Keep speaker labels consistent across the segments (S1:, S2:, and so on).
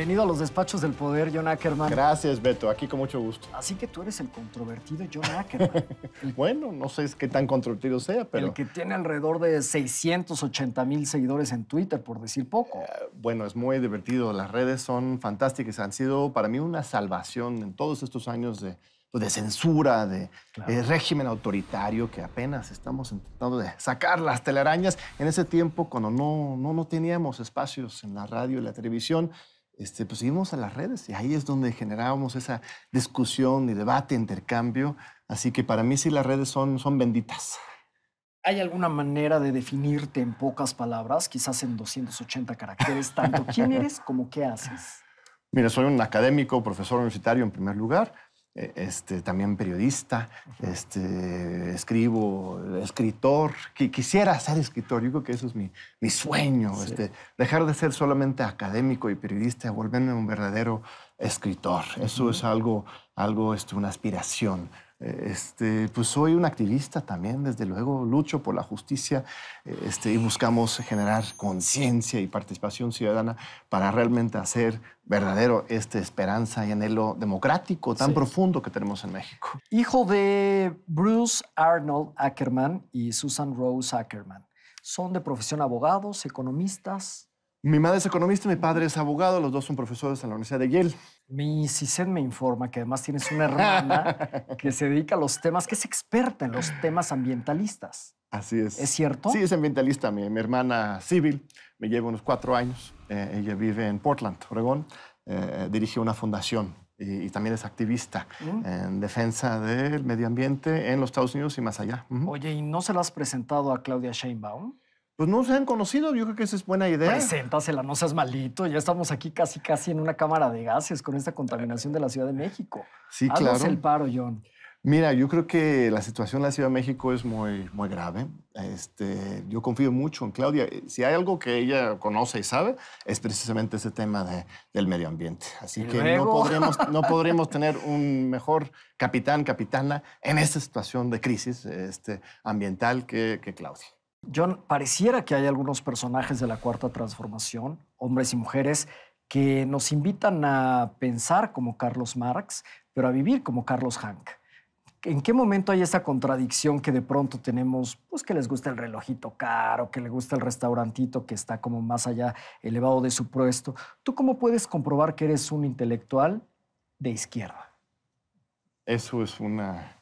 S1: Bienvenido a los despachos del poder, John Ackerman. Gracias, Beto. Aquí con mucho gusto. Así que tú eres el controvertido John Ackerman. bueno,
S2: no sé qué tan controvertido sea, pero... El que tiene alrededor de 680 mil seguidores en Twitter, por decir poco. Eh, bueno, es muy divertido. Las redes son fantásticas. Han sido para mí una salvación en todos estos años de, pues, censura, de, régimen autoritario, que apenas estamos intentando sacar las telarañas en ese tiempo cuando no, no, no teníamos espacios en la radio y la televisión este, pues seguimos a las redes y ahí es donde generábamos esa discusión y debate, intercambio. Así que para mí sí las redes son, son benditas.
S1: ¿Hay alguna manera de definirte en pocas palabras, quizás en
S2: 280 caracteres,
S1: tanto quién eres como qué haces?
S2: Mira, soy un académico, profesor universitario en primer lugar. Eh, este, también periodista, este, escribo, escritor, quisiera ser escritor, yo creo que eso es mi, sueño, este, dejar de ser solamente académico y periodista, volverme un verdadero escritor, eso es algo, algo este, una aspiración. Este, pues soy un activista también, desde luego, lucho por la justicia eh, este, y buscamos generar conciencia y participación ciudadana para realmente hacer verdadero esta esperanza y anhelo democrático tan profundo que tenemos en México.
S1: Hijo de Bruce Arnold Ackerman y Susan Rose Ackerman. Son de profesión abogados, economistas, mi madre es economista, mi padre es abogado, los dos son profesores en la Universidad de Yale. Mi Cisen me informa que además tienes una hermana que se dedica a los temas, que es experta en los temas ambientalistas.
S2: Así es. ¿Es cierto? Sí, es ambientalista. Mi, hermana civil me lleva unos cuatro años. Eh, ella vive en Portland, Oregón. Eh, dirige una fundación y, también es activista mm. en defensa del medio ambiente en los Estados Unidos y más allá. Oye,
S1: ¿y no se la has presentado a Claudia Sheinbaum?
S2: pues no se han conocido. Yo creo que esa es
S1: buena idea. Preséntasela, no seas malito. Ya estamos aquí casi, casi en una cámara de gases con esta contaminación de la Ciudad de México. Sí, Haznos claro. el paro, John.
S2: Mira, yo creo que la situación en la Ciudad de México es muy, muy grave. Este, yo confío mucho en Claudia. Si hay algo que ella conoce y sabe, es precisamente ese tema del medio ambiente. Así que no podríamos tener un mejor capitán, capitana en esta situación de crisis este, ambiental que Claudia. John, pareciera que hay algunos personajes de la
S1: Cuarta Transformación, hombres y mujeres, que nos invitan a pensar como Carlos Marx, pero a vivir como Carlos Hank. ¿En qué momento hay esa contradicción que de pronto tenemos, pues que les gusta el relojito caro, que les gusta el restaurantito que está como más allá, elevado de su puesto? ¿Tú cómo puedes comprobar que eres un intelectual
S2: de izquierda? Eso es una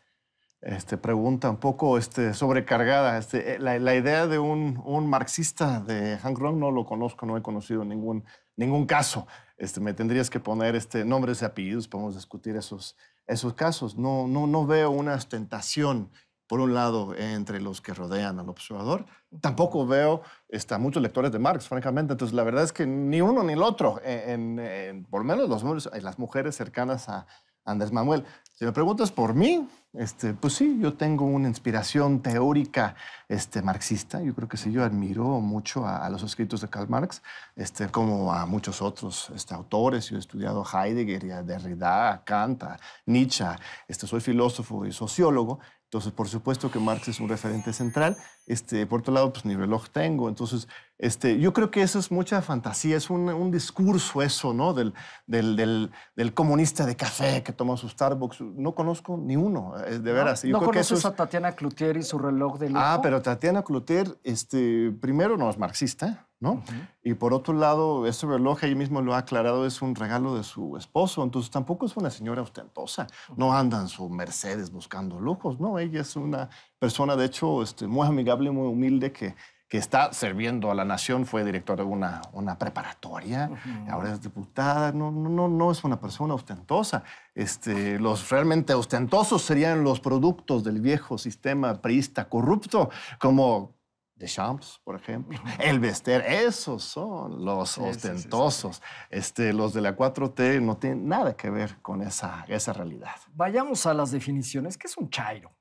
S2: este, pregunta un poco este, sobrecargada. Este, eh, la, idea de un, marxista de Hank Ron no lo conozco, no he conocido ningún, ningún caso. Este, me tendrías que poner este, nombres y apellidos, podemos discutir esos, esos casos. No, no, no veo una ostentación, por un lado, entre los que rodean al observador. Tampoco veo está muchos lectores de Marx, francamente. Entonces, la verdad es que ni uno ni el otro, en, por lo menos los, las mujeres cercanas a, Andrés Manuel. Si me preguntas por mí, este, pues sí, yo tengo una inspiración teórica este, marxista. Yo creo que sí, yo admiro mucho a, los escritos de Karl Marx, este, como a muchos otros este, autores. Yo he estudiado Heidegger, a Derrida, a Kant, a Nietzsche. Este, soy filósofo y sociólogo. Entonces, por supuesto que Marx es un referente central. Este, por otro lado, pues ni reloj tengo. Entonces, este, yo creo que eso es mucha fantasía, es un, un discurso eso, ¿no? Del, del, comunista de café que toma su Starbucks. No conozco ni uno, eh, de veras. ¿No, yo eso es... a Tatiana Cloutier y su reloj de lujo? Ah, pero Tatiana Cloutier, este, primero no es marxista, ¿no? Y por otro lado, ese reloj, ella mismo lo ha aclarado, es un regalo de su esposo, entonces tampoco es una señora ostentosa, no anda en su Mercedes buscando lujos, no, ella es una persona, de hecho, este, muy amigable, muy humilde, que que está sirviendo a la nación, fue director de una, una preparatoria, ahora es diputada, no, no, no es una persona ostentosa. Este, los realmente ostentosos serían los productos del viejo sistema priista corrupto, como champs por ejemplo, el Vester, esos son los ostentosos. este, los de la 4T no tienen nada que ver con esa, esa realidad. Vayamos a las definiciones. ¿Qué es un chairo?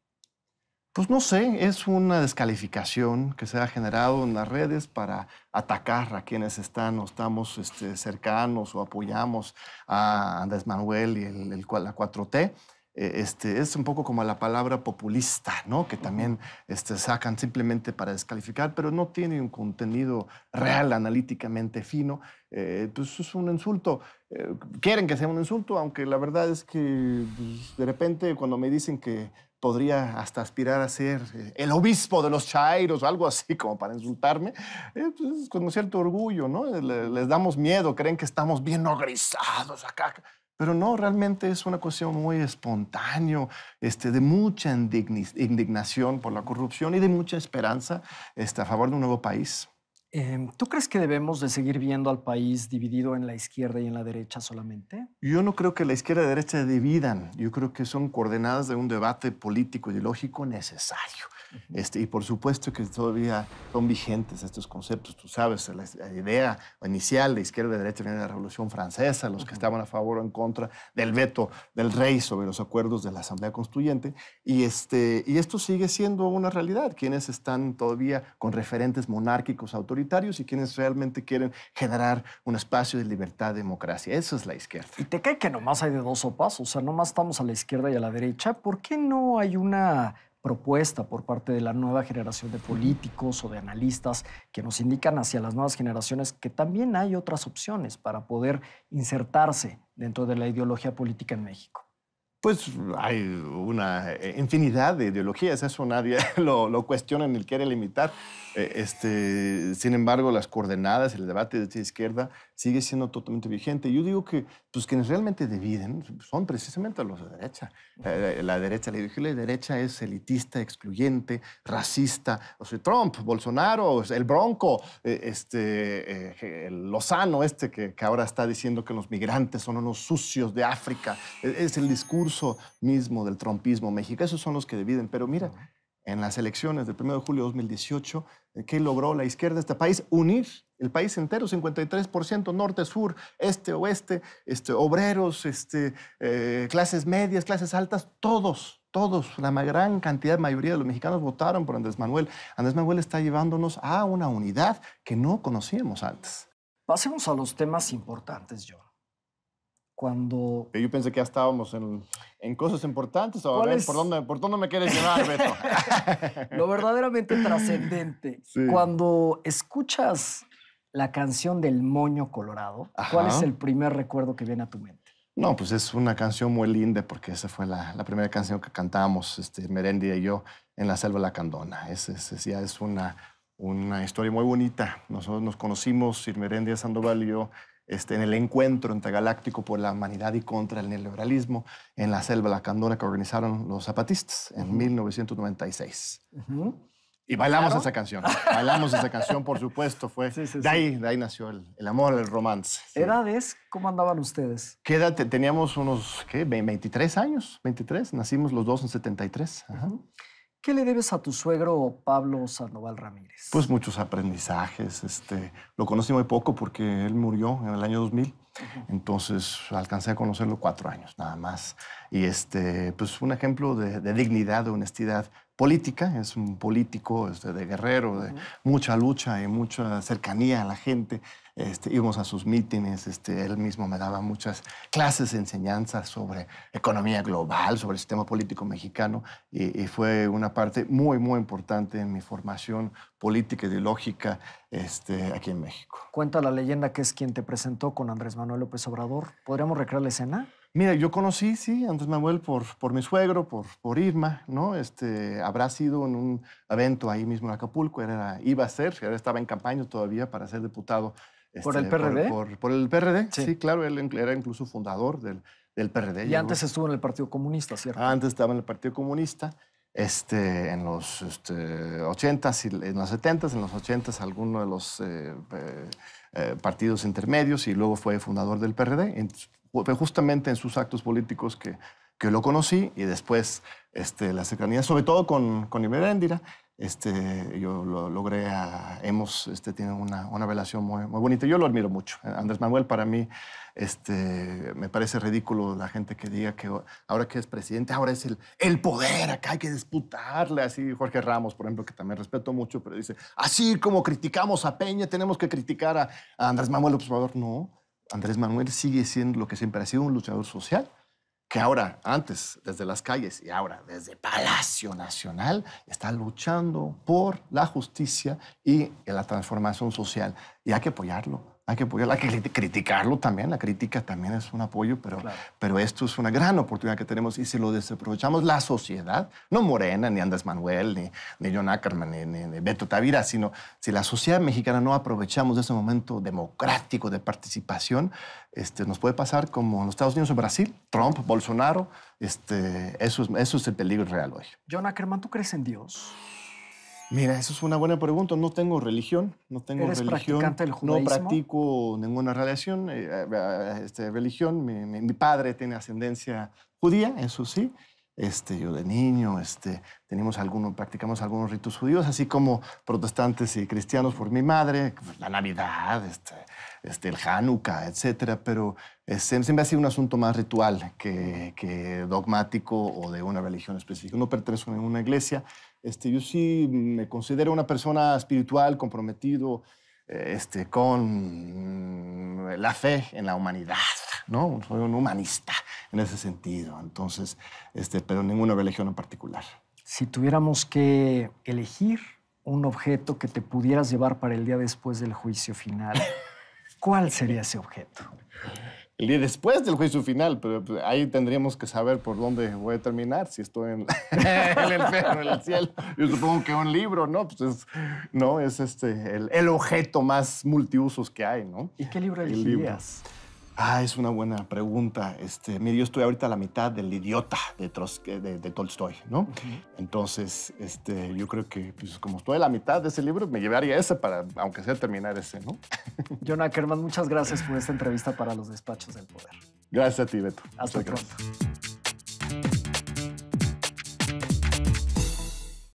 S2: Pues no sé, es una descalificación que se ha generado en las redes para atacar a quienes están o estamos este, cercanos o apoyamos a Andrés Manuel y el, la 4T. E, este, es un poco como la palabra populista, ¿no? que también este, sacan simplemente para descalificar, pero no tiene un contenido real, analíticamente fino. Eh, pues es un insulto. E, quieren que sea un insulto, aunque la verdad es que pues, de repente cuando me dicen que podría hasta aspirar a ser eh, el obispo de los chairos o algo así, como para insultarme, eh, pues, con cierto orgullo, ¿no? les damos miedo, creen que estamos bien ogrizados acá. Pero no, realmente es una cuestión muy espontánea, este, de mucha indignación por la corrupción y de mucha esperanza este, a favor de un nuevo país. Em, ¿Tú crees que
S1: debemos de seguir viendo al país dividido en la izquierda y en la derecha solamente?
S2: Yo no creo que la izquierda y la derecha dividan. Yo creo que son coordenadas de un debate político ideológico necesario. Este, y por supuesto que todavía son vigentes estos conceptos. Tú sabes, la, idea inicial de izquierda y derecha viene de la Revolución Francesa, los que estaban a favor o en contra del veto del rey sobre los acuerdos de la Asamblea Constituyente. Y, este, y esto sigue siendo una realidad. Quienes están todavía con referentes monárquicos autoritarios y quienes realmente quieren generar un espacio de libertad, democracia. Esa es la izquierda. Y te cae que nomás hay de
S1: dos sopas, o sea, nomás estamos a la izquierda y a la derecha. ¿Por qué no hay una propuesta por parte de la nueva generación de políticos o de analistas que nos indican hacia las nuevas generaciones que también hay otras opciones para poder insertarse dentro de la ideología
S2: política en México? Pues hay una eh, infinidad de ideologías, eso nadie lo, cuestiona ni quiere limitar. Eh, este, sin embargo, las coordenadas, el debate de izquierda sigue siendo totalmente vigente. Yo digo que pues, quienes realmente dividen son precisamente los de derecha. Eh, la, derecha, la derecha es elitista, excluyente, racista. O sea, Trump, Bolsonaro, el Bronco, este, el Lozano, este que, que ahora está diciendo que los migrantes son unos sucios de África. E, es el discurso Incluso mismo del trompismo México, Esos son los que dividen. Pero mira, en las elecciones del 1 de julio de 2018, eh, ¿qué logró la izquierda de este país? Unir el país entero, 53% norte, sur, este, oeste, este, obreros, este, eh, clases medias, clases altas, todos, todos, la gran cantidad, mayoría de los mexicanos votaron por Andrés Manuel. Andrés Manuel está llevándonos a una unidad que no conocíamos antes. Pasemos a los temas importantes, John cuando... Yo pensé que ya estábamos en, en cosas importantes. A ver, ¿por, dónde, me quieres llevar, Beto? Lo verdaderamente trascendente. Cuando escuchas la
S1: canción del Moño Colorado, ¿cuál es el primer recuerdo que viene a tu mente?
S2: No, pues es una canción muy linda porque esa fue la, la primera canción que cantábamos este, Merendia y yo, en la Selva de la es, ya es una, una historia muy bonita. Nosotros nos conocimos, Sir Sandoval y yo, este, en el encuentro intergaláctico por la humanidad y contra el neoliberalismo en la selva lacandona que organizaron los zapatistas en 1996. Y bailamos esa canción. Bailamos esa canción, por supuesto. Fue de, ahí, de ahí nació el, amor, el romance. ¿Edades? ¿Cómo andaban ustedes? ¿Qué edad? Teníamos unos, ¿qué? 23 años. 23. Nacimos los dos en 73. Ajá. ¿Qué le debes
S1: a tu suegro Pablo Sandoval Ramírez?
S2: Pues muchos aprendizajes. Este, lo conocí muy poco porque él murió en el año 2000. Entonces alcancé a conocerlo cuatro años nada más. Y este, pues un ejemplo de, de dignidad, de honestidad, política, es un político este, de guerrero, de mucha lucha y mucha cercanía a la gente. Este, íbamos a sus mítines, este, él mismo me daba muchas clases, enseñanzas sobre economía global, sobre el sistema político mexicano, y, fue una parte muy, muy importante en mi formación política, y ideológica este, aquí en México.
S1: Cuenta la leyenda que es quien te presentó con Andrés Manuel López Obrador. ¿Podríamos recrear la escena?
S2: Mira, yo conocí, sí, Andrés Manuel por, por mi suegro, por, por Irma, ¿no? Este, habrá sido en un evento ahí mismo en Acapulco, era, iba a ser, ahora estaba en campaña todavía para ser diputado. ¿Por este, el PRD? Por, el PRD, sí. claro, él era incluso fundador del, del PRD. Y antes estuvo en el Partido Comunista, ¿cierto? Antes estaba en el Partido Comunista. Este, en los 80s este, en los 70 en los 80s alguno de los eh, eh, eh, partidos intermedios y luego fue fundador del PRD justamente en sus actos políticos que, que lo conocí y después este, la cercanía, sobre todo con, con Iberéndira. Este, yo lo logré, a, hemos, este, tiene una, una relación muy, muy, bonita. Yo lo admiro mucho. Andrés Manuel, para mí, este, me parece ridículo la gente que diga que ahora que es presidente, ahora es el, el poder, acá hay que disputarle. Así Jorge Ramos, por ejemplo, que también respeto mucho, pero dice, así como criticamos a Peña, tenemos que criticar a, a Andrés Manuel Observador. No, Andrés Manuel sigue siendo lo que siempre ha sido un luchador social, que ahora, antes, desde las calles y ahora desde Palacio Nacional, está luchando por la justicia y la transformación social. Y hay que apoyarlo, hay que criticarlo también, la crítica también es un apoyo, pero, pero esto es una gran oportunidad que tenemos y si lo desaprovechamos la sociedad, no Morena, ni Andrés Manuel, ni, ni John Ackerman, ni, Beto Tavira, sino si la sociedad mexicana no aprovechamos ese momento democrático de participación, este, nos puede pasar como en los Estados Unidos o Brasil, Trump, Bolsonaro, este, eso, eso es el peligro real hoy. John Ackerman, ¿tú crees en Dios? Mira, eso es una buena pregunta. No tengo religión, no tengo religión. No practico ninguna relación, eh, eh, este, religión. Mi, padre tiene ascendencia judía, eso sí. Este, yo de niño, este, tenemos algunos, practicamos algunos ritos judíos, así como protestantes y cristianos por mi madre, la Navidad, este, este, el Hanukkah, etcétera, pero siempre este, ha sido un asunto más ritual que dogmático o de una religión específica. No pertenezco a ninguna iglesia, este, yo sí me considero una persona espiritual, comprometido eh, este, con la fe en la humanidad, ¿no? Soy un humanista en ese sentido, entonces, este, pero ninguna religión en particular.
S1: Si tuviéramos que elegir un objeto que te pudieras llevar para el día después del juicio final, ¿cuál sería ese objeto?
S2: el día después del juicio final, pero pues, ahí tendríamos que saber por dónde voy a terminar, si estoy en, el infierno, en el cielo. Yo supongo que un libro, ¿no? Pues es, no, es este, el, objeto más multiusos que hay, ¿no? ¿Y qué libro elegirías? Ah, es una buena pregunta. Este, mire, yo estoy ahorita a la mitad del idiota de, eh, Tolstoy, ¿no? Entonces, este, yo creo que pues, como estoy a la mitad de ese libro, me llevaría ese para, aunque sea terminar ese, ¿no?
S1: John Ackerman, muchas gracias por esta entrevista para los despachos del poder.
S2: Gracias a ti, Beto. Hasta pronto.